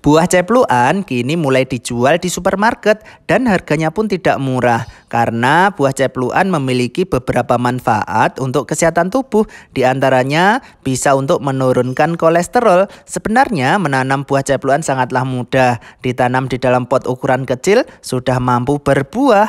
Buah cepluan kini mulai dijual di supermarket dan harganya pun tidak murah karena buah cepluan memiliki beberapa manfaat untuk kesehatan tubuh diantaranya bisa untuk menurunkan kolesterol. Sebenarnya menanam buah cepluan sangatlah mudah. Ditanam di dalam pot ukuran kecil sudah mampu berbuah.